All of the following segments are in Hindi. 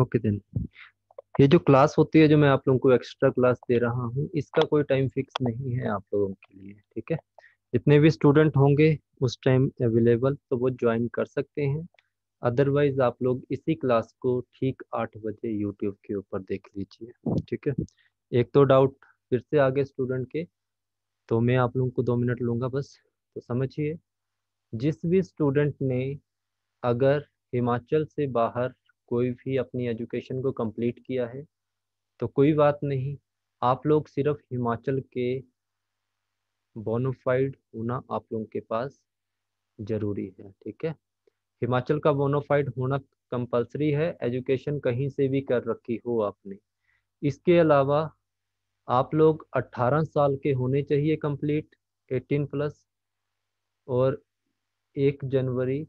ओके देन ये जो क्लास होती है जो मैं आप लोगों को एक्स्ट्रा क्लास दे रहा हूँ इसका कोई टाइम फिक्स नहीं है आप लोगों के लिए ठीक है जितने भी स्टूडेंट होंगे उस टाइम अवेलेबल तो वो ज्वाइन कर सकते हैं अदरवाइज आप लोग इसी क्लास को ठीक आठ बजे यूट्यूब के ऊपर देख लीजिए ठीक है एक तो डाउट फिर से आगे स्टूडेंट के तो मैं आप लोगों को दो मिनट लूंगा बस तो समझिए जिस भी स्टूडेंट ने अगर हिमाचल से बाहर कोई भी अपनी एजुकेशन को कंप्लीट किया है तो कोई बात नहीं आप लोग सिर्फ हिमाचल के बोनोफाइड होना आप लोगों के पास जरूरी है ठीक है हिमाचल का बोनोफाइड होना कंपलसरी है एजुकेशन कहीं से भी कर रखी हो आपने इसके अलावा आप लोग 18 साल के होने चाहिए कंप्लीट 18 प्लस और एक जनवरी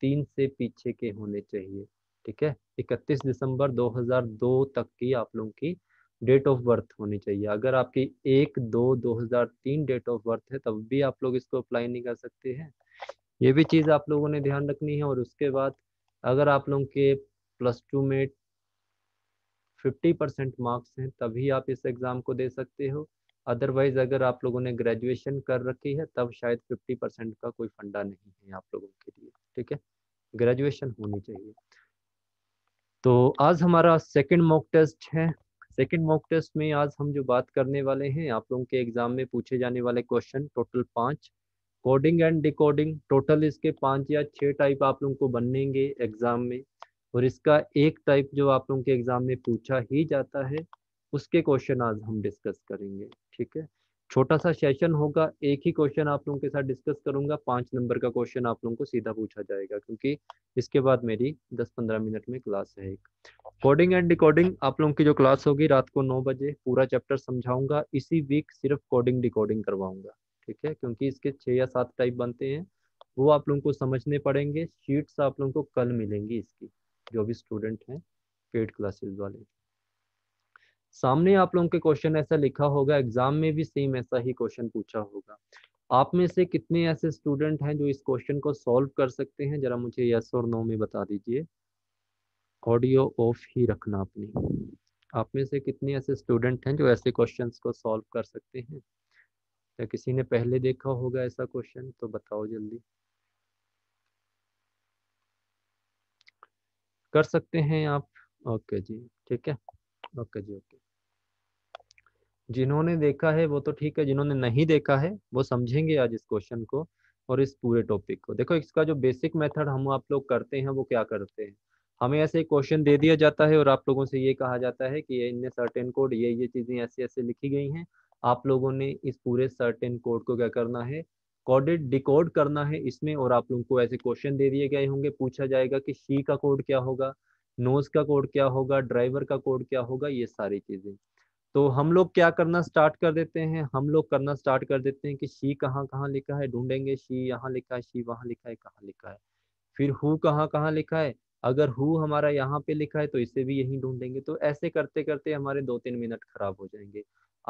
तीन से पीछे के होने चाहिए ठीक है 31 दिसंबर 2002 तक की आप लोगों की डेट ऑफ बर्थ होनी चाहिए अगर आपकी एक दो 2003 डेट ऑफ बर्थ है तब भी आप लोग इसको अप्लाई नहीं कर सकते हैं ये भी चीज़ आप लोगों ने ध्यान रखनी है और उसके बाद अगर आप लोगों के प्लस टू में 50 परसेंट मार्क्स हैं तभी आप इस एग्ज़ाम को दे सकते हो अदरवाइज अगर आप लोगों ने ग्रेजुएशन कर रखी है तब शायद 50 परसेंट का कोई फंडा नहीं है आप लोगों के लिए ठीक है ग्रेजुएशन होनी चाहिए तो आज हमारा सेकंड मॉक टेस्ट है सेकंड मॉक टेस्ट में आज हम जो बात करने वाले हैं आप लोगों के एग्जाम में पूछे जाने वाले क्वेश्चन टोटल पांच कोडिंग एंड डिकोडिंग टोटल इसके पांच या छह टाइप आप लोगों को बनेंगे एग्जाम में और इसका एक टाइप जो आप लोगों के एग्जाम में पूछा ही जाता है उसके क्वेश्चन आज हम डिस्कस करेंगे ठीक है छोटा सा सेशन होगा एक ही क्वेश्चन आप लोगों के साथ डिस्कस करूंगा पांच नंबर का क्वेश्चन आप लोगों को सीधा पूछा जाएगा क्योंकि इसके बाद मेरी दस पंद्रह मिनट में क्लास है एक कोडिंग एंड डिकोडिंग आप लोगों की जो क्लास होगी रात को नौ बजे पूरा चैप्टर समझाऊंगा इसी वीक सिर्फ कोडिंग डिकोडिंग करवाऊंगा ठीक है क्योंकि इसके छह या सात टाइप बनते हैं वो आप लोगों को समझने पड़ेंगे शीट्स आप लोगों को कल मिलेंगी इसकी जो भी स्टूडेंट हैं पेड क्लासेज वाले सामने आप लोगों के क्वेश्चन ऐसा लिखा होगा एग्जाम में भी सेम ऐसा ही क्वेश्चन पूछा होगा आप में से कितने ऐसे स्टूडेंट हैं जो इस क्वेश्चन को सॉल्व कर सकते हैं जरा मुझे यस और नो में बता दीजिए ऑडियो ऑफ ही रखना अपनी आप में से कितने ऐसे स्टूडेंट हैं जो ऐसे क्वेश्चंस को सॉल्व कर सकते हैं या किसी ने पहले देखा होगा ऐसा क्वेश्चन तो बताओ जल्दी कर सकते हैं आप ओके जी ठीक है ओके जी ओके जिन्होंने देखा है वो तो ठीक है जिन्होंने नहीं देखा है वो समझेंगे आज इस क्वेश्चन को और इस पूरे टॉपिक को देखो इसका जो बेसिक मेथड हम आप लोग करते हैं वो क्या करते हैं हमें ऐसे क्वेश्चन दे दिया जाता है और आप लोगों से ये कहा जाता है कि ये सर्टेन कोड ये ये चीजें ऐसे ऐसे लिखी गई हैं आप लोगों ने इस पूरे सर्टेन कोड को क्या करना है कोडेड डिकोड करना है इसमें और आप लोगों को ऐसे क्वेश्चन दे दिए गए होंगे पूछा जाएगा कि शी का कोड क्या होगा नोज का कोड क्या होगा ड्राइवर का कोड क्या होगा ये सारी चीजें तो हम लोग क्या करना स्टार्ट कर देते हैं हम लोग करना स्टार्ट कर देते हैं कि शी कहाँ कहाँ लिखा है ढूंढेंगे शी यहाँ लिखा है शी वहाँ लिखा है कहाँ लिखा है फिर हु कहाँ कहाँ लिखा है अगर हु हमारा यहाँ पे लिखा है तो इसे भी यहीं ढूंढेंगे तो ऐसे करते करते हमारे दो तीन मिनट खराब हो जाएंगे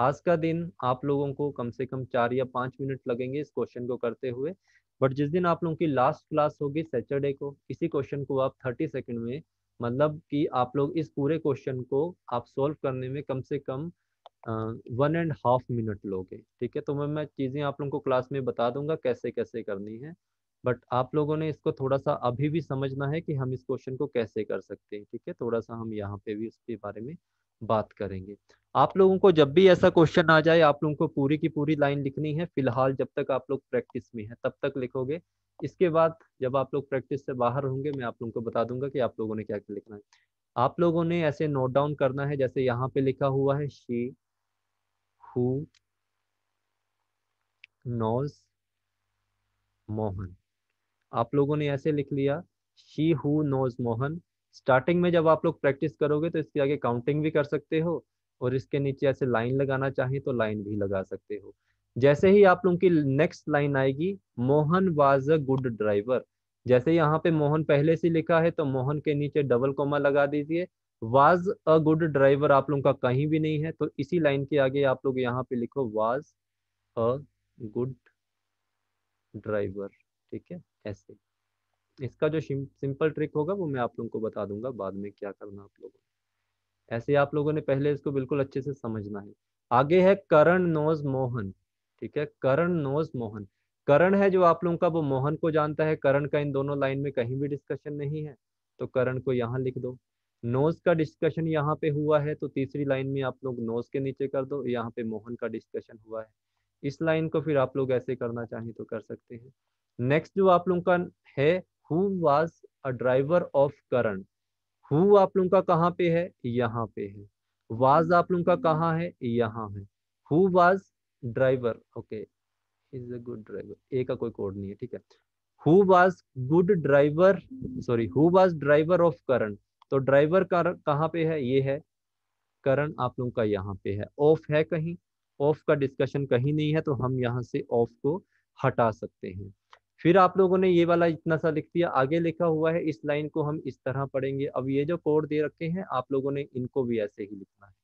आज का दिन आप लोगों को कम से कम चार या पांच मिनट लगेंगे इस क्वेश्चन को करते हुए बट जिस दिन आप लोगों की लास्ट क्लास होगी सैटरडे को इसी क्वेश्चन को आप थर्टी सेकेंड में मतलब कि आप लोग इस पूरे क्वेश्चन को आप सॉल्व करने में कम से कम वन एंड हाफ मिनट लोगे ठीक है तो मैं मैं चीज़ें आप लोगों को क्लास में बता दूंगा कैसे कैसे करनी है बट आप लोगों ने इसको थोड़ा सा अभी भी समझना है कि हम इस क्वेश्चन को कैसे कर सकते हैं ठीक है थोड़ा सा हम यहाँ पे भी इसके बारे में बात करेंगे आप लोगों को जब भी ऐसा क्वेश्चन आ जाए आप लोगों को पूरी की पूरी लाइन लिखनी है फिलहाल जब तक आप लोग प्रैक्टिस में है तब तक लिखोगे इसके बाद जब आप लोग प्रैक्टिस से बाहर होंगे मैं आप लोगों को बता दूंगा कि आप लोगों ने क्या लिखना है आप लोगों ने ऐसे नोट डाउन करना है जैसे यहाँ पे लिखा हुआ है शी हु नोज मोहन आप लोगों ने ऐसे लिख लिया she who knows Mohan starting में जब आप लोग प्रैक्टिस करोगे तो इसके आगे काउंटिंग भी कर सकते हो और इसके नीचे ऐसे लाइन लगाना चाहे तो लाइन भी लगा सकते हो जैसे ही आप लोगों की नेक्स्ट लाइन आएगी Mohan was a good driver जैसे यहाँ पे मोहन पहले से लिखा है तो मोहन के नीचे डबल कोमा लगा दीजिए वाज अ गुड ड्राइवर आप लोगों का कहीं भी नहीं है तो इसी लाइन के आगे आप लोग यहाँ पे लिखो वाज अ गुड ड्राइवर ठीक है ऐसे इसका जो सिंपल ट्रिक होगा वो मैं आप लोगों को बता दूंगा बाद में क्या करना आप लोगों ऐसे आप लोगों ने पहले इसको बिल्कुल अच्छे से समझना है आगे है करण नोज मोहन ठीक है करण नोज मोहन करण है जो आप लोगों का वो मोहन को जानता है करण का इन दोनों लाइन में कहीं भी डिस्कशन नहीं है तो करण को यहाँ लिख दो नोज का डिस्कशन यहाँ पे हुआ है तो तीसरी लाइन में आप लोग नोज के नीचे कर दो यहाँ पे मोहन का डिस्कशन हुआ है इस लाइन को फिर आप लोग ऐसे करना चाहें तो कर सकते हैं नेक्स्ट जो आप लोगों का है who was a driver of Karan who आप लोगों का कहाँ पे है यहाँ पे है वाज आप लोगों का कहाँ है यहाँ है who was driver okay is a good driver A का कोई कोड नहीं है ठीक है who was good driver sorry who was driver of Karan तो ड्राइवर कर, कहाँ पे है ये है करण आप लोगों का यहाँ पे है ऑफ है कहीं ऑफ का डिस्कशन कहीं नहीं है तो हम यहाँ से ऑफ को हटा सकते हैं फिर आप लोगों ने ये वाला इतना सा लिख दिया आगे लिखा हुआ है इस लाइन को हम इस तरह पढ़ेंगे अब ये जो कोड दे रखे हैं आप लोगों ने इनको भी ऐसे ही लिखना है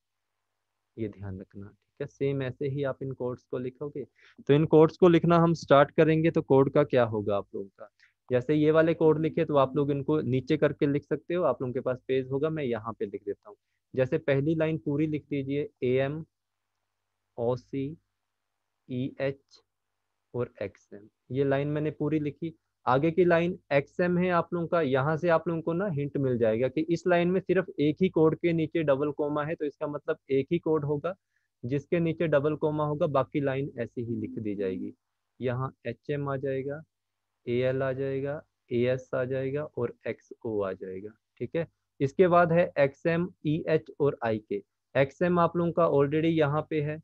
ये ध्यान रखना क्या सेम ऐसे ही आप इन कोड्स को लिखोगे तो इन कोड्स को लिखना हम स्टार्ट करेंगे तो कोड का क्या होगा आप लोगों का जैसे ये वाले कोड लिखे तो आप लोग इनको नीचे करके लिख सकते हो आप लोगों के पास पेज होगा मैं यहाँ पे लिख देता हूँ जैसे पहली लाइन पूरी लिख दीजिए A M O C E H और एक्स एम ये लाइन मैंने पूरी लिखी आगे की लाइन एक्स एम है आप लोगों का यहाँ से आप लोगों को ना हिंट मिल जाएगा कि इस लाइन में सिर्फ एक ही कोड के नीचे डबल कोमा है तो इसका मतलब एक ही कोड होगा जिसके नीचे डबल कोमा होगा बाकी लाइन ऐसी ही लिख दी जाएगी यहाँ एच एम आ जाएगा ए एल आ जाएगा ए एस आ जाएगा और एक्स ओ आ जाएगा ठीक है इसके बाद है एक्स एम ई एच और आई के एक्स एम आप लोगों का ऑलरेडी यहाँ पे है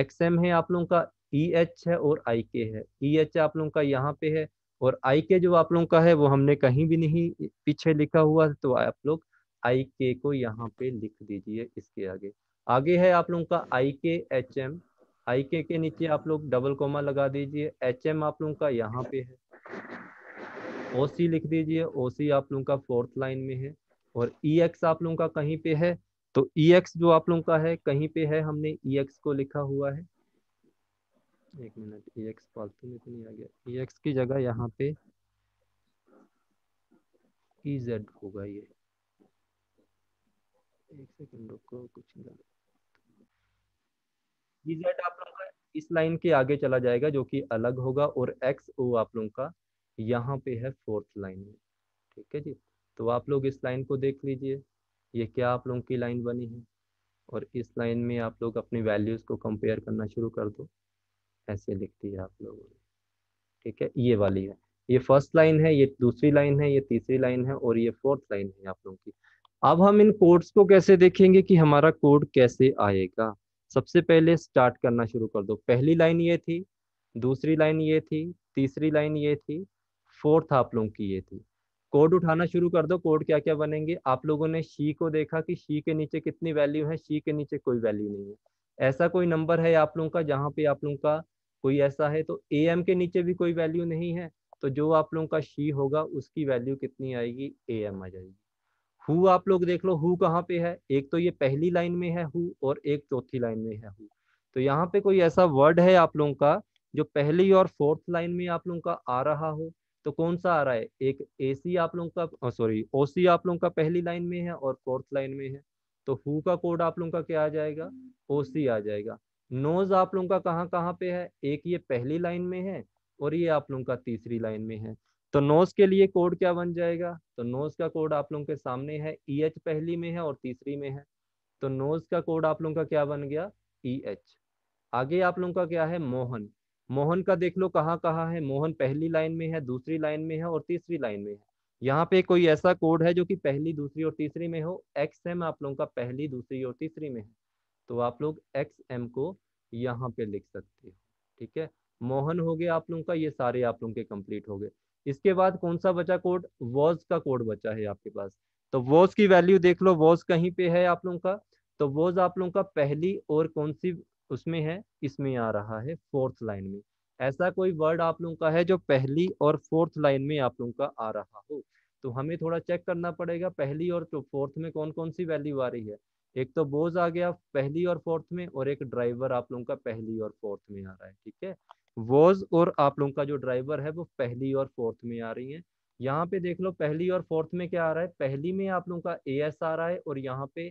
एक्स एम है आप लोगों का ई e एच है और आई के है ई e एच आप लोगों का यहाँ पे है और आई के जो आप लोगों का है वो हमने कहीं भी नहीं पीछे लिखा हुआ तो आप लोग आई के को यहाँ पे लिख दीजिए इसके आगे आगे है आप लोगों का आई के एच एम आई के के नीचे आप लोग डबल कोमा लगा दीजिए एच एम आप लोगों का यहाँ पे है ओ सी लिख दीजिए ओ सी आप लोगों का फोर्थ लाइन में है और ई e एक्स आप लोगों का कहीं पे है तो ई e एक्स जो आप लोगों का है कहीं पे है हमने ई e एक्स को लिखा हुआ है एक मिनट ई एक्स फालतू में तो नहीं आ गया ई एक्स की जगह यहाँ पे ई जेड होगा ये एक सेकंड रुको कुछ जी जेड आप लोगों का इस लाइन के आगे चला जाएगा जो कि अलग होगा और एक्स ओ आप लोगों का यहाँ पे है फोर्थ लाइन में ठीक है जी तो आप लोग इस लाइन को देख लीजिए ये क्या आप लोगों की लाइन बनी है और इस लाइन में आप लोग अपनी वैल्यूज को कंपेयर करना शुरू कर दो ऐसे लिखती है आप लोगों ने ठीक है ये वाली है ये फर्स्ट लाइन है ये दूसरी लाइन है ये तीसरी लाइन है और ये फोर्थ लाइन है आप लोगों की अब हम इन कोड्स को कैसे देखेंगे कि हमारा कोड कैसे आएगा सबसे पहले स्टार्ट करना शुरू कर दो पहली लाइन ये थी दूसरी लाइन ये थी तीसरी लाइन ये थी फोर्थ आप लोगों की ये थी कोड उठाना शुरू कर दो कोड क्या क्या बनेंगे आप लोगों ने शी को देखा कि शी के नीचे कितनी वैल्यू है शी के नीचे कोई वैल्यू नहीं है ऐसा कोई नंबर है आप लोगों का जहाँ पे आप लोगों का कोई ऐसा है तो ए एम के नीचे भी कोई वैल्यू नहीं है तो जो आप लोगों का शी होगा उसकी वैल्यू कितनी आएगी ए एम आ जाएगी हु आप लोग देख लो हु कहाँ पे है एक तो ये पहली लाइन में है हु और एक चौथी लाइन में है हु तो यहाँ पे कोई ऐसा वर्ड है आप लोगों का जो पहली और फोर्थ लाइन में आप लोगों का आ रहा हो तो कौन सा आ रहा है एक सी आप लोगों का सॉरी सी आप लोगों का पहली लाइन में है और फोर्थ लाइन में है तो हु का कोड आप लोगों का क्या आ जाएगा सी आ जाएगा नोज आप लोगों का कहाँ कहाँ पे है एक ये पहली लाइन में है और ये आप लोगों का तीसरी लाइन में है तो नोस के लिए कोड क्या बन जाएगा तो नोज का कोड आप लोगों के सामने है ई e एच पहली में है और तीसरी में है तो नोज का कोड आप लोगों का क्या बन गया ई e एच आगे आप लोगों का क्या है मोहन मोहन का देख लो कहाँ कहाँ है मोहन पहली लाइन में है दूसरी लाइन में है और तीसरी लाइन में है यहाँ पे कोई ऐसा कोड है जो कि पहली दूसरी और तीसरी में हो एक्स एम आप लोगों का पहली दूसरी और तीसरी में है तो आप लोग एक्स एम को यहाँ पे लिख सकते हो ठीक है मोहन हो गया आप लोगों का ये सारे आप लोगों के कंप्लीट हो गए इसके बाद कौन सा बचा कोड वॉज का कोड बचा है आपके पास तो वॉज की वैल्यू देख लो वॉज कहीं पे है आप लोगों का तो वॉज आप लोगों का पहली और कौन सी उसमें है इसमें आ रहा है फोर्थ लाइन में ऐसा कोई वर्ड आप लोगों का है जो पहली और फोर्थ लाइन में आप लोगों का आ रहा हो तो हमें थोड़ा चेक करना पड़ेगा पहली और तो फोर्थ में कौन कौन सी वैल्यू आ रही है एक तो बोज आ गया पहली और फोर्थ में और एक ड्राइवर आप लोगों का पहली और फोर्थ में आ रहा है ठीक है वॉज और आप लोगों का जो ड्राइवर है वो पहली और फोर्थ में आ रही है यहाँ पे देख लो पहली और फोर्थ में क्या आ रहा है पहली में आप लोगों का ए एस आ रहा है और यहाँ पे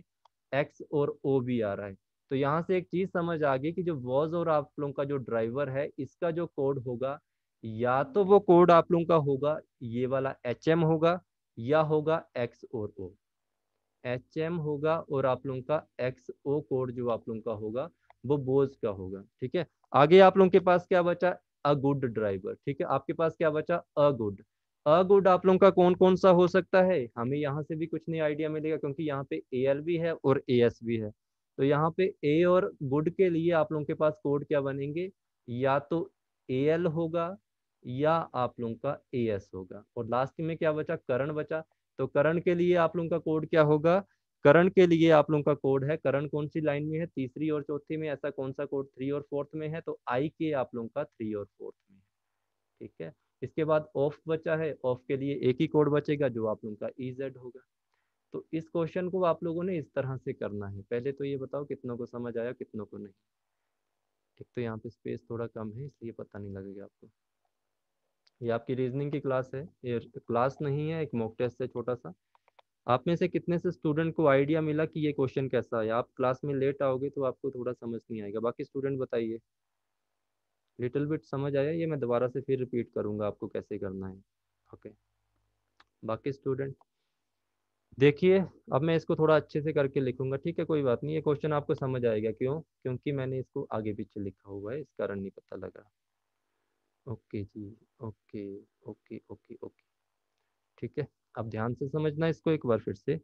एक्स और ओ भी आ रहा है तो यहाँ से एक चीज समझ आ गई कि जो वॉज और आप लोगों का जो ड्राइवर है इसका जो कोड होगा या तो वो कोड आप लोगों का होगा ये वाला एच एम होगा या होगा एक्स और ओ एच एम होगा और आप लोगों का एक्स ओ कोड जो आप लोगों का होगा वो बोझ का होगा ठीक है आगे आप लोगों के पास क्या बचा अ गुड ड्राइवर ठीक है आपके पास क्या बचा अ गुड अ गुड आप लोगों का कौन कौन सा हो सकता है हमें यहाँ से भी कुछ नहीं आइडिया मिलेगा क्योंकि यहाँ पे ए एल भी है और ए एस भी है तो यहाँ पे ए और गुड के लिए आप लोगों के पास कोड क्या बनेंगे या तो ए एल होगा या आप लोगों का ए एस होगा और लास्ट में क्या बचा करण बचा तो करण के लिए आप लोगों का कोड क्या होगा करण के लिए आप लोगों का कोड है करण कौन सी लाइन में है तीसरी और चौथी में ऐसा कौन सा कोड थ्री और फोर्थ में है तो आई के आप लोगों का थ्री और फोर्थ में ठीक है इसके बाद ऑफ बचा है ऑफ के लिए एक ही कोड बचेगा जो आप लोगों का ई जेड होगा तो इस क्वेश्चन को आप लोगों ने इस तरह से करना है पहले तो ये बताओ कितनों को समझ आया कितनों को नहीं ठीक तो यहाँ पे स्पेस थोड़ा कम है इसलिए पता नहीं लगेगा आपको ये आपकी रीजनिंग की क्लास है ये क्लास नहीं है एक मॉक टेस्ट है छोटा सा आप में से कितने से स्टूडेंट को आइडिया मिला कि ये क्वेश्चन कैसा है आप क्लास में लेट आओगे तो आपको थोड़ा समझ नहीं आएगा बाकी स्टूडेंट बताइए लिटिल बिट समझ आया ये मैं दोबारा से फिर रिपीट करूँगा आपको कैसे करना है ओके okay. बाकी स्टूडेंट देखिए अब मैं इसको थोड़ा अच्छे से करके लिखूंगा ठीक है कोई बात नहीं ये क्वेश्चन आपको समझ आएगा क्यों क्योंकि मैंने इसको आगे पीछे लिखा हुआ है इस कारण नहीं पता लगा ओके जी ओके ओके ओके ओके ठीक है अब ध्यान से समझना इसको एक बार फिर से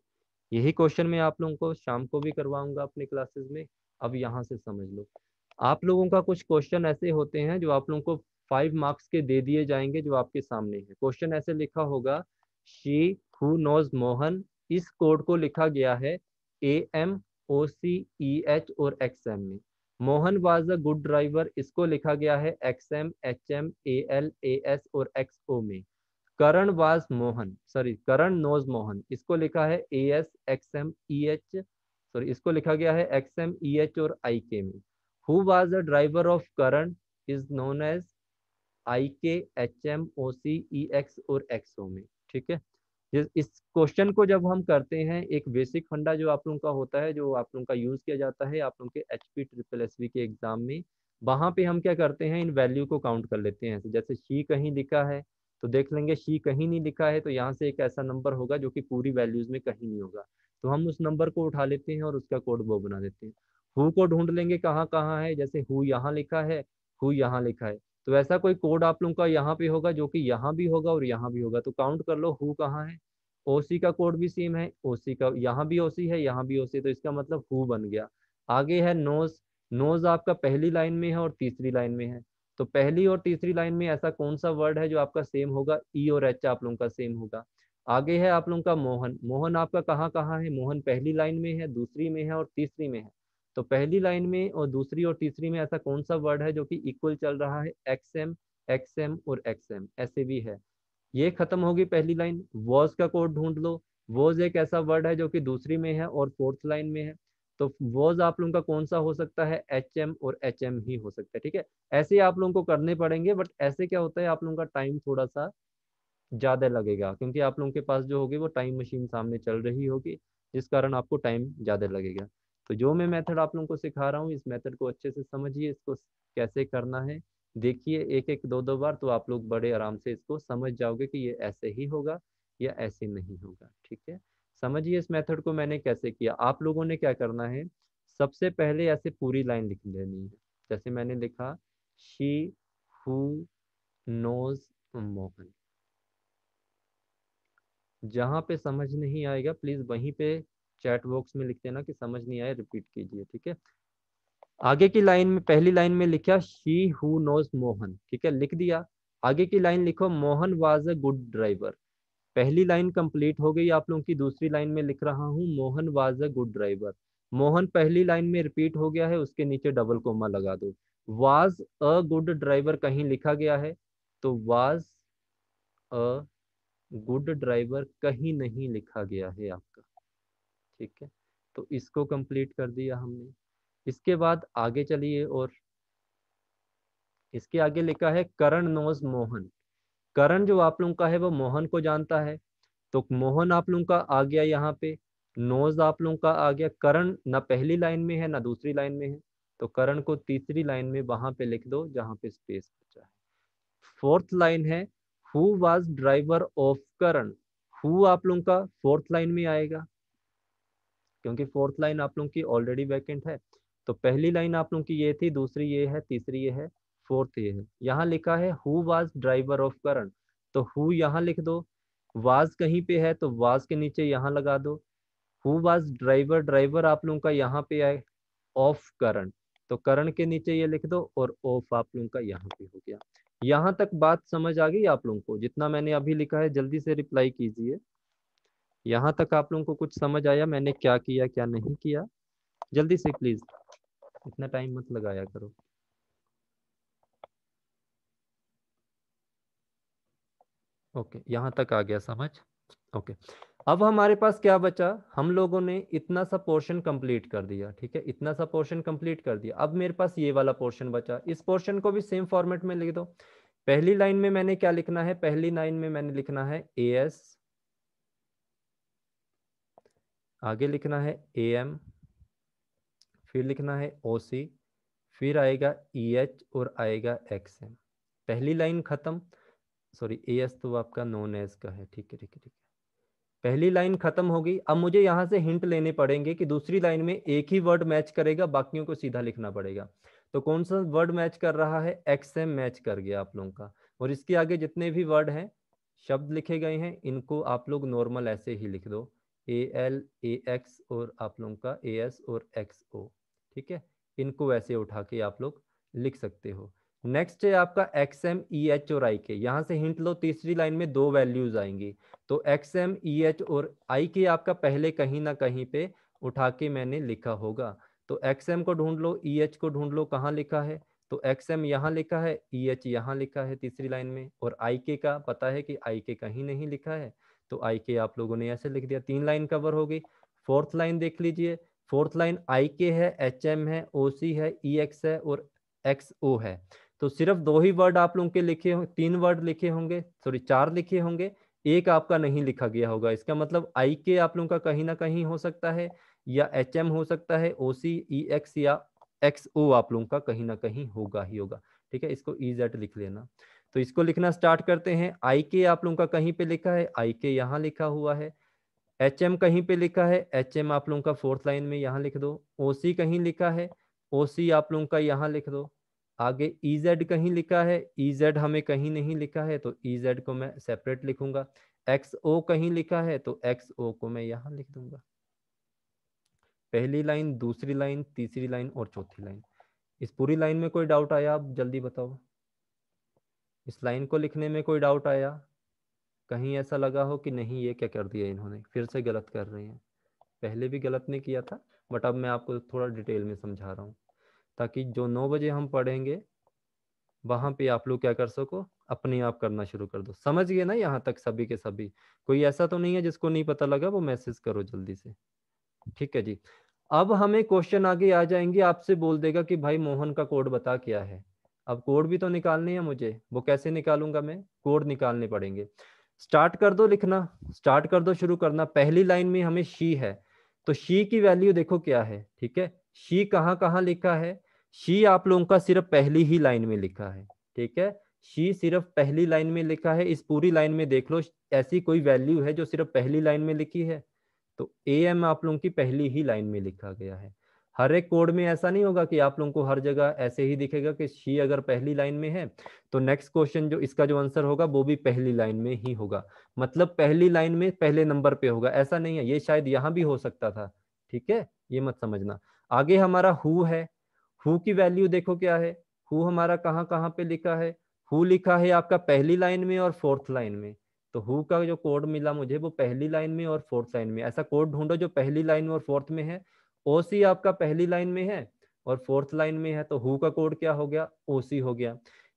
यही क्वेश्चन मैं आप लोगों को शाम को भी करवाऊंगा अपने क्लासेस में अब यहाँ से समझ लो आप लोगों का कुछ क्वेश्चन ऐसे होते हैं जो आप लोगों को फाइव मार्क्स के दे दिए जाएंगे जो आपके सामने है क्वेश्चन ऐसे लिखा होगा शी हु नोज मोहन इस कोड को लिखा गया है A M O C E H और एक्स एम में Mohan was a good driver इसको लिखा गया है X M H M A L A S और एक्स ओ में Karan was Mohan sorry Karan knows Mohan इसको लिखा है A S X M E H sorry इसको लिखा गया है एक्स एम ई एच और आई के में who was the driver of Karan is known as I K H M O C E X और एक्सओ में ठीक है इस क्वेश्चन को जब हम करते हैं एक बेसिक फंडा जो आप लोगों का होता है जो आप लोगों का यूज किया जाता है आप लोगों के एच पी ट्रिपल एस के एग्जाम में वहां पे हम क्या करते हैं इन वैल्यू को काउंट कर लेते हैं जैसे शी कहीं लिखा है तो देख लेंगे ही कहीं नहीं लिखा है तो यहाँ से एक ऐसा नंबर होगा जो कि पूरी वैल्यूज में कहीं नहीं होगा तो हम उस नंबर को उठा लेते हैं और उसका कोड वो बना देते हैं हु को ढूंढ लेंगे कहाँ कहाँ है जैसे हु यहाँ लिखा है हु यहाँ लिखा है तो ऐसा कोई कोड आप लोगों का यहाँ पे होगा जो कि यहाँ भी होगा और यहाँ भी होगा तो काउंट कर लो हु कहाँ है ओसी का कोड भी सेम है ओसी का यहाँ भी ओसी है यहाँ भी ओसी तो इसका मतलब हु बन गया आगे है नोज नोज आपका पहली लाइन में है और तीसरी लाइन में है तो पहली और तीसरी लाइन में ऐसा कौन सा वर्ड है जो आपका सेम होगा ई e और एच आप लोगों का सेम होगा आगे है आप लोगों का मोहन मोहन आपका कहाँ कहाँ है मोहन पहली लाइन में है दूसरी में है और तीसरी में है तो पहली लाइन में और दूसरी और तीसरी में ऐसा कौन सा वर्ड है जो कि इक्वल चल रहा है एक्स एम एक्स एम और एक्स एम ऐसे भी है ये खत्म होगी पहली लाइन वॉज का कोड ढूंढ लो वॉज एक ऐसा वर्ड है जो कि दूसरी में है और फोर्थ लाइन में है तो वॉज आप लोगों का कौन सा हो सकता है एच एम और एच एम ही हो सकता है ठीक है ऐसे आप लोगों को करने पड़ेंगे बट ऐसे क्या होता है आप लोगों का टाइम थोड़ा सा ज़्यादा लगेगा क्योंकि आप लोगों के पास जो होगी वो टाइम मशीन सामने चल रही होगी जिस कारण आपको टाइम ज़्यादा लगेगा तो जो मैं मेथड आप लोगों को सिखा रहा हूँ इस मेथड को अच्छे से समझिए इसको कैसे करना है देखिए एक एक दो दो बार तो आप लोग बड़े आराम से इसको समझ जाओगे कि ये ऐसे ही होगा या ऐसे नहीं होगा ठीक है समझिए इस मेथड को मैंने कैसे किया आप लोगों ने क्या करना है सबसे पहले ऐसे पूरी लाइन लिख लेनी है जैसे मैंने लिखा शी हु नोज मोहन जहां पे समझ नहीं आएगा प्लीज वहीं पे चैट बॉक्स में लिख देना कि समझ नहीं आया रिपीट कीजिए ठीक है आगे की लाइन में पहली लाइन में लिखा शी हु नोज मोहन ठीक है लिख दिया आगे की लाइन लिखो Mohan was a good driver पहली लाइन कंप्लीट हो गई आप लोगों की दूसरी लाइन में लिख रहा हूँ Mohan was a good driver Mohan पहली लाइन में रिपीट हो गया है उसके नीचे डबल कोमा लगा दो वाज अ गुड ड्राइवर कहीं लिखा गया है तो वाज अ गुड ड्राइवर कहीं नहीं लिखा गया है आपका ठीक है तो इसको कंप्लीट कर दिया हमने इसके बाद आगे चलिए और इसके आगे लिखा है करण नोज मोहन करण जो आप लोगों का है वो मोहन को जानता है तो मोहन आप लोगों का आ गया यहाँ पे नोज आप लोगों का आ गया करण ना पहली लाइन में है ना दूसरी लाइन में है तो करण को तीसरी लाइन में वहां पे लिख दो जहां पे स्पेस बचा है फोर्थ लाइन है who was driver of Karan who आप लोगों का फोर्थ लाइन में आएगा क्योंकि फोर्थ लाइन आप लोगों की ऑलरेडी वैकेंट है तो पहली लाइन आप लोगों की ये थी दूसरी ये है तीसरी ये है फोर्थ ये है यहाँ लिखा है who was driver of current तो हु यहाँ लिख दो वाज कहीं पे है तो वाज के नीचे यहाँ लगा दो हु वाज ड्राइवर ड्राइवर आप लोगों का यहाँ पे आए ऑफ करंट तो करंट के नीचे ये लिख दो और ऑफ आप लोगों का यहाँ पे हो गया यहाँ तक बात समझ आ गई आप लोगों को जितना मैंने अभी लिखा है जल्दी से रिप्लाई कीजिए यहाँ तक आप लोगों को कुछ समझ आया मैंने क्या किया क्या नहीं किया जल्दी से प्लीज इतना टाइम मत लगाया करो ओके यहाँ तक आ गया समझ ओके अब हमारे पास क्या बचा हम लोगों ने इतना सा पोर्शन कंप्लीट कर दिया ठीक है इतना सा पोर्शन कंप्लीट कर दिया अब मेरे पास ये वाला पोर्शन बचा इस पोर्शन को भी सेम फॉर्मेट में लिख दो पहली लाइन में मैंने क्या लिखना है पहली लाइन में मैंने लिखना है ए एस आगे लिखना है ए एम फिर लिखना है ओ सी फिर आएगा ई e एच और आएगा एक्स एम पहली लाइन खत्म सॉरी ए एस तो आपका नॉन एस का है ठीक है ठीक है ठीक है पहली लाइन खत्म होगी अब मुझे यहाँ से हिंट लेने पड़ेंगे कि दूसरी लाइन में एक ही वर्ड मैच करेगा बाकियों को सीधा लिखना पड़ेगा तो कौन सा वर्ड मैच कर रहा है एक्स एम मैच कर गया आप लोगों का और इसके आगे जितने भी वर्ड हैं शब्द लिखे गए हैं इनको आप लोग नॉर्मल ऐसे ही लिख दो ए एल ए एक्स और आप लोगों का ए एस और एक्स ओ ठीक है इनको वैसे उठा के आप लोग लिख सकते हो नेक्स्ट है आपका एक्स एम ई एच और आई के यहाँ से हिंट लो तीसरी लाइन में दो वैल्यूज आएंगी तो एक्स एम ई एच और आई के आपका पहले कहीं ना कहीं पे उठा के मैंने लिखा होगा तो एक्स एम को ढूंढ लो ई e एच को ढूंढ लो कहाँ लिखा है तो एक्स एम यहाँ लिखा है ई e एच यहाँ लिखा है तीसरी लाइन में और आई के का पता है कि आई के कहीं नहीं लिखा है तो आई के आप लोगों ने ऐसे लिख दिया तीन लाइन कवर हो गई फोर्थ लाइन देख लीजिए फोर्थ लाइन आई के है एच एम है ओ सी है ई e एक्स है और एक्स ओ है तो सिर्फ दो ही वर्ड आप लोगों के लिखे तीन वर्ड लिखे होंगे सॉरी चार लिखे होंगे एक आपका नहीं लिखा गया होगा इसका मतलब आई के आप लोगों का कहीं ना कहीं हो सकता है या एच एम हो सकता है ओ सी ई एक्स या एक्स ओ आप लोगों का कहीं ना कहीं होगा ही होगा ठीक है इसको ई e जेड लिख लेना तो इसको लिखना स्टार्ट करते हैं आई के आप लोगों का कहीं पे लिखा है आई के यहाँ लिखा हुआ है एच एम कहीं पे लिखा है एच एम आप लोगों का फोर्थ लाइन में यहाँ लिख दो ओ सी कहीं लिखा है ओ सी आप लोगों का यहाँ लिख दो आगे ई e जेड कहीं लिखा है ई e जेड हमें कहीं नहीं लिखा है तो ई e जेड को मैं सेपरेट लिखूंगा एक्स ओ कहीं लिखा है तो एक्स ओ को मैं यहाँ लिख दूंगा पहली लाइन दूसरी लाइन तीसरी लाइन और चौथी लाइन इस पूरी लाइन में कोई डाउट आया आप जल्दी बताओ इस लाइन को लिखने में कोई डाउट आया कहीं ऐसा लगा हो कि नहीं ये क्या कर दिया इन्होंने फिर से गलत कर रहे हैं पहले भी गलत नहीं किया था बट अब मैं आपको थोड़ा डिटेल में समझा रहा हूँ ताकि जो नौ बजे हम पढ़ेंगे वहां पे आप लोग क्या कर सको अपने आप करना शुरू कर दो समझ गए ना यहाँ तक सभी के सभी कोई ऐसा तो नहीं है जिसको नहीं पता लगा वो मैसेज करो जल्दी से ठीक है जी अब हमें क्वेश्चन आगे आ जाएंगे आपसे बोल देगा कि भाई मोहन का कोड बता क्या है अब कोड भी तो निकालने है मुझे वो कैसे निकालूंगा मैं कोड निकालने पड़ेंगे स्टार्ट कर दो लिखना स्टार्ट कर दो शुरू करना पहली लाइन में हमें शी है तो शी की वैल्यू देखो क्या है ठीक है शी कहाँ कहाँ लिखा है शी आप लोगों का सिर्फ पहली ही लाइन में लिखा है ठीक है शी सिर्फ पहली लाइन में लिखा है इस पूरी लाइन में देख लो ऐसी कोई वैल्यू है जो सिर्फ पहली लाइन में लिखी है तो ए एम आप लोगों की पहली ही लाइन में लिखा गया है हर एक कोड में ऐसा नहीं होगा कि आप लोगों को हर जगह ऐसे ही दिखेगा कि शी अगर पहली लाइन में है तो नेक्स्ट क्वेश्चन जो इसका जो आंसर होगा वो भी पहली लाइन में ही होगा मतलब पहली लाइन में पहले नंबर पे होगा ऐसा नहीं है ये शायद यहाँ भी हो सकता था ठीक है ये मत समझना आगे हमारा हु है हु की वैल्यू देखो क्या है हु हमारा कहाँ कहाँ पे लिखा है हु लिखा है आपका पहली लाइन में और फोर्थ लाइन में तो हु का जो कोड मिला मुझे वो पहली लाइन में और फोर्थ लाइन में ऐसा कोड ढूंढो जो पहली लाइन में और फोर्थ में है ओ सी आपका पहली लाइन में है और फोर्थ लाइन में है तो हु का कोड क्या हो गया ओ सी हो गया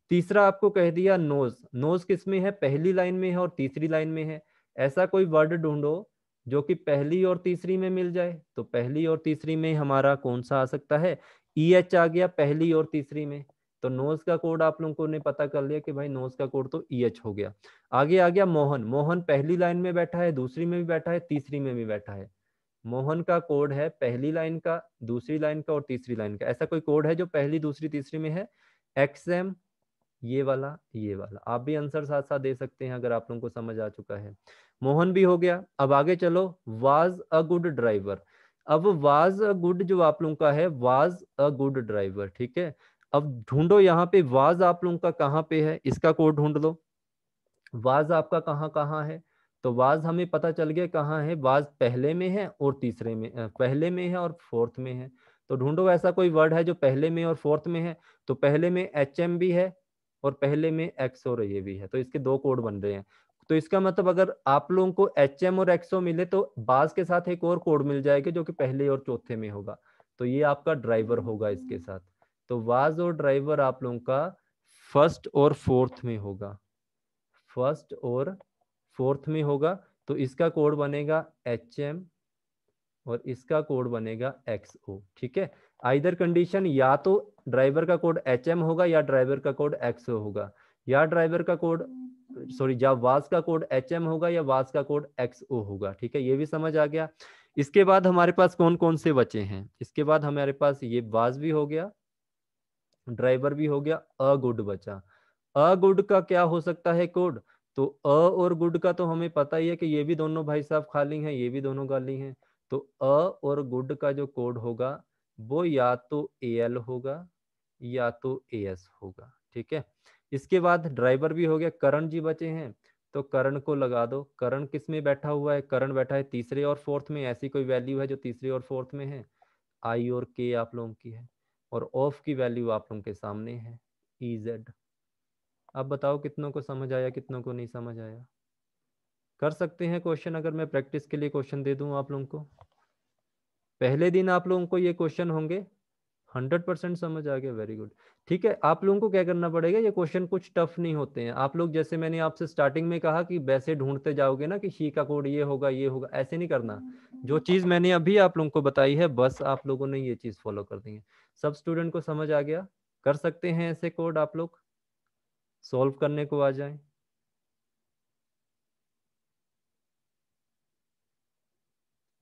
तीसरा आपको कह दिया नोज नोज किस में है पहली लाइन में है और तीसरी लाइन में है ऐसा कोई वर्ड ढूंढो जो कि पहली और तीसरी में मिल जाए तो पहली और तीसरी में हमारा कौन सा आ सकता है ई e एच आ गया पहली और तीसरी में तो नोज का कोड आप लोगों ने पता कर लिया कि भाई नोज का कोड तो ई e एच हो गया आगे आ गया मोहन मोहन पहली लाइन में बैठा है दूसरी में भी बैठा है तीसरी में भी बैठा है मोहन का कोड है पहली लाइन का दूसरी लाइन का और तीसरी लाइन का ऐसा कोई कोड है जो पहली दूसरी तीसरी में है एक्स एम ये वाला ये वाला आप भी आंसर साथ साथ दे सकते हैं अगर आप लोगों को समझ आ चुका है मोहन भी हो गया अब आगे चलो वाज अ गुड ड्राइवर अब वाज अ गुड जो आप लोगों का है वाज अ गुड ड्राइवर ठीक है अब ढूंढो यहाँ पे वाज आप लोगों का कहाँ पे है इसका कोड ढूंढ लो वाज आपका कहाँ कहाँ है तो वाज हमें पता चल गया कहाँ है वाज पहले में है और तीसरे में पहले में है और फोर्थ में है तो ढूंढो ऐसा कोई वर्ड है जो पहले में और फोर्थ में है तो पहले में एच भी है और पहले में एक्स और ये भी है तो इसके दो कोड बन रहे हैं तो इसका मतलब अगर आप लोगों को एच और एक्सो मिले तो बाज के साथ एक और कोड मिल जाएगा जो कि पहले और चौथे में होगा तो ये आपका ड्राइवर होगा इसके साथ तो वाज और ड्राइवर आप लोगों का फर्स्ट और फोर्थ में होगा फर्स्ट और फोर्थ में होगा तो इसका कोड बनेगा एच एम और इसका कोड बनेगा एक्सओ ठीक है आइदर कंडीशन या तो ड्राइवर का कोड एच एम होगा या ड्राइवर का कोड एक्सओ होगा या ड्राइवर का कोड सॉरी वास का कोड एच एम होगा या वास का कोड एक्स ओ होगा ठीक है ये भी समझ आ गया इसके बाद हमारे पास कौन कौन से बचे हैं इसके बाद हमारे पास ये वास भी हो गया ड्राइवर भी हो गया अ गुड बचा अ गुड का क्या हो सकता है कोड तो अ और गुड का तो हमें पता ही है कि ये भी दोनों भाई साहब खाली हैं ये भी दोनों खाली हैं तो अ और गुड का जो कोड होगा वो या तो ए एल होगा या तो ए एस होगा ठीक है इसके बाद ड्राइवर भी हो गया करण जी बचे हैं तो करण को लगा दो करण किस में बैठा हुआ है करण बैठा है तीसरे और फोर्थ में ऐसी कोई वैल्यू है जो तीसरे और फोर्थ में है आई और के आप लोगों की है और ऑफ की वैल्यू आप लोगों के सामने है ई e जेड अब बताओ कितनों को समझ आया कितनों को नहीं समझ आया कर सकते हैं क्वेश्चन अगर मैं प्रैक्टिस के लिए क्वेश्चन दे दूं आप लोगों को पहले दिन आप लोगों को ये क्वेश्चन होंगे हंड्रेड परसेंट समझ आ गया वेरी गुड ठीक है आप लोगों को क्या करना पड़ेगा ये क्वेश्चन कुछ टफ नहीं होते हैं आप लोग जैसे मैंने आपसे स्टार्टिंग में कहा कि वैसे ढूंढते जाओगे ना कि शी का कोड ये होगा ये होगा ऐसे नहीं करना जो चीज मैंने अभी आप लोगों को बताई है बस आप लोगों ने ये चीज फॉलो कर दी है सब स्टूडेंट को समझ आ गया कर सकते हैं ऐसे कोड आप लोग सॉल्व करने को आ जाए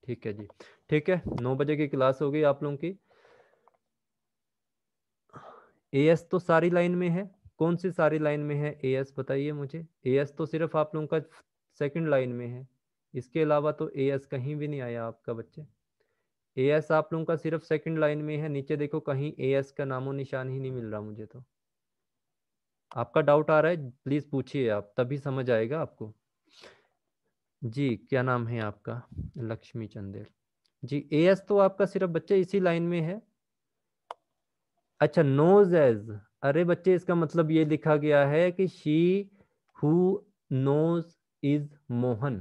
ठीक है जी ठीक है नौ बजे की क्लास हो गई आप लोगों की ए एस तो सारी लाइन में है कौन सी सारी लाइन में है ए एस बताइए मुझे ए एस तो सिर्फ आप लोगों का सेकंड लाइन में है इसके अलावा तो ए एस कहीं भी नहीं आया आपका बच्चे ए एस आप लोगों का सिर्फ सेकंड लाइन में है नीचे देखो कहीं ए एस का नामो निशान ही नहीं मिल रहा मुझे तो आपका डाउट आ रहा है प्लीज पूछिए आप तभी समझ आएगा आपको जी क्या नाम है आपका लक्ष्मी चंदेल जी ए एस तो आपका सिर्फ बच्चे इसी लाइन में है अच्छा नोज एज अरे बच्चे इसका मतलब ये लिखा गया है कि she who knows is Mohan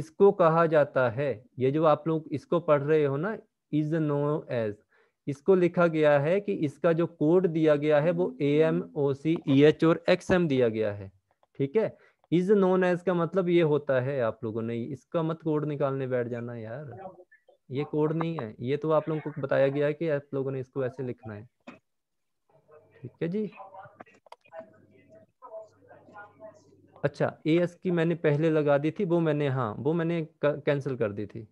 इसको कहा जाता है ये जो आप लोग इसको पढ़ रहे हो ना इज नो एज इसको लिखा गया है कि इसका जो कोड दिया गया है वो A M O C E H और एक्स एम दिया गया है ठीक है इज नोन एज का मतलब ये होता है आप लोगों ने इसका मत कोड निकालने बैठ जाना यार ये कोड नहीं है ये तो आप लोगों को बताया गया है कि आप लोगों ने इसको ऐसे लिखना है ठीक है जी अच्छा ए एस की मैंने पहले लगा दी थी वो मैंने हाँ वो मैंने कैंसिल कर दी थी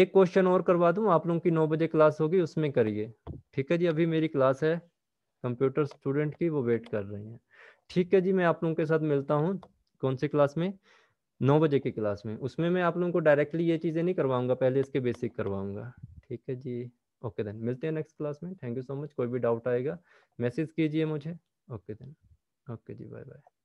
एक क्वेश्चन और करवा दूँ आप लोगों की नौ बजे क्लास होगी उसमें करिए ठीक है जी अभी मेरी क्लास है कंप्यूटर स्टूडेंट की वो वेट कर रही हैं ठीक है जी मैं आप लोगों के साथ मिलता हूँ कौन सी क्लास में नौ बजे की क्लास में उसमें मैं आप लोगों को डायरेक्टली ये चीज़ें नहीं करवाऊंगा पहले इसके बेसिक करवाऊंगा ठीक है जी ओके देन मिलते हैं नेक्स्ट क्लास में थैंक यू सो मच कोई भी डाउट आएगा मैसेज कीजिए मुझे ओके देन ओके जी बाय बाय